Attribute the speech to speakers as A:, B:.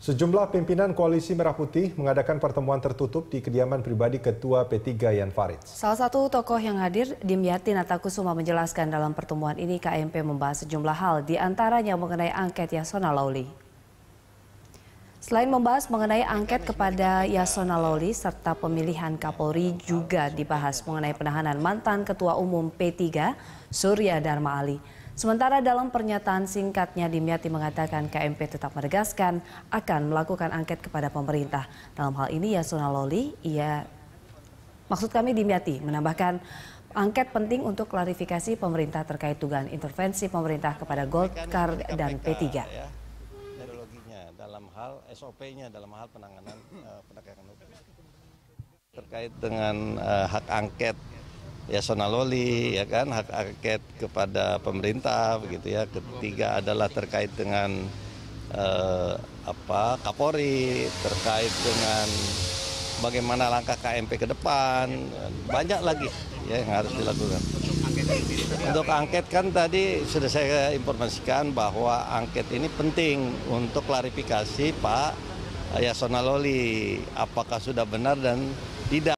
A: Sejumlah pimpinan koalisi Merah Putih mengadakan pertemuan tertutup di kediaman pribadi Ketua P3 Yan Farid.
B: Salah satu tokoh yang hadir, Dimyati Natakusuma menjelaskan dalam pertemuan ini KMP membahas sejumlah hal, diantaranya mengenai angket Yasona Lawli. Selain membahas mengenai angket kepada Yasona Lawli serta pemilihan Kapolri juga dibahas mengenai penahanan mantan Ketua Umum P3 Surya Dharma Ali. Sementara dalam pernyataan singkatnya Dimyati mengatakan KMP tetap menegaskan akan melakukan angket kepada pemerintah. Dalam hal ini Yasona Loli, ia maksud kami Dimyati menambahkan angket penting untuk klarifikasi pemerintah terkait dugaan intervensi pemerintah kepada Golkar dan P3. Ya,
C: dalam hal SOP-nya dalam hal penanganan uh, penegakan hukum terkait dengan uh, hak angket Yasona Loli ya kan hak angket kepada pemerintah begitu ya ketiga adalah terkait dengan eh, apa Kapolri terkait dengan bagaimana langkah KMP ke depan banyak lagi ya yang harus dilakukan untuk angket kan tadi sudah saya informasikan bahwa angket ini penting untuk klarifikasi Pak Yasona Loli apakah sudah benar dan tidak